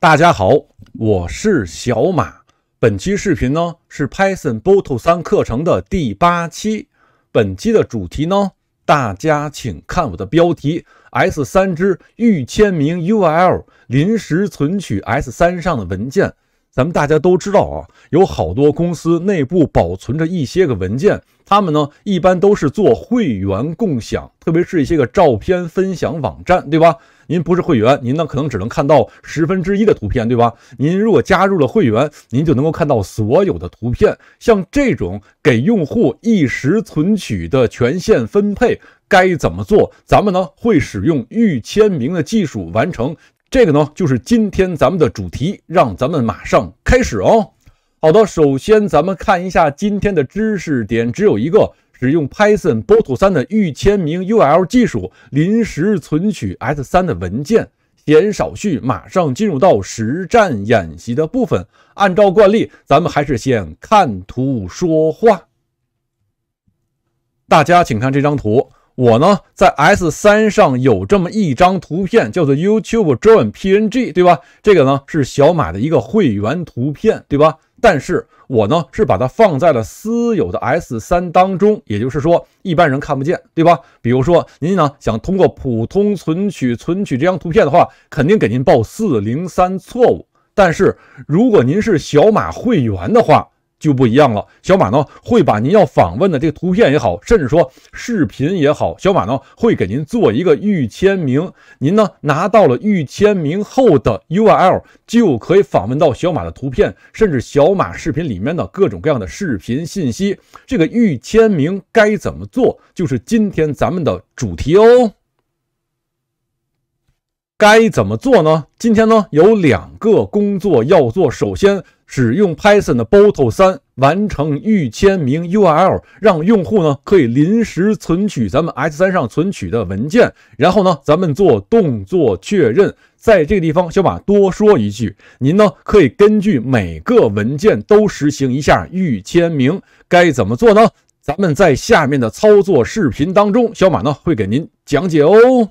大家好，我是小马。本期视频呢是 Python Bottle 三课程的第八期。本期的主题呢，大家请看我的标题：S 三之预签名 URL，临时存取 S 三上的文件。咱们大家都知道啊，有好多公司内部保存着一些个文件，他们呢一般都是做会员共享，特别是一些个照片分享网站，对吧？您不是会员，您呢可能只能看到十分之一的图片，对吧？您如果加入了会员，您就能够看到所有的图片。像这种给用户一时存取的权限分配该怎么做？咱们呢会使用预签名的技术完成。这个呢就是今天咱们的主题，让咱们马上开始哦。好的，首先咱们看一下今天的知识点，只有一个。使用 Python b o t 3的预签名 UL 技术临时存取 S3 的文件。闲少叙，马上进入到实战演习的部分。按照惯例，咱们还是先看图说话。大家请看这张图，我呢在 S3 上有这么一张图片，叫做 YouTube j o i n PNG，对吧？这个呢是小马的一个会员图片，对吧？但是我呢是把它放在了私有的 S 三当中，也就是说一般人看不见，对吧？比如说您呢想通过普通存取存取这张图片的话，肯定给您报403错误。但是如果您是小马会员的话，就不一样了。小马呢会把您要访问的这个图片也好，甚至说视频也好，小马呢会给您做一个预签名。您呢拿到了预签名后的 URL，就可以访问到小马的图片，甚至小马视频里面的各种各样的视频信息。这个预签名该怎么做？就是今天咱们的主题哦。该怎么做呢？今天呢有两个工作要做。首先，使用 Python 的 boto 三完成预签名 URL，让用户呢可以临时存取咱们 S 三上存取的文件。然后呢，咱们做动作确认。在这个地方，小马多说一句，您呢可以根据每个文件都实行一下预签名。该怎么做呢？咱们在下面的操作视频当中，小马呢会给您讲解哦。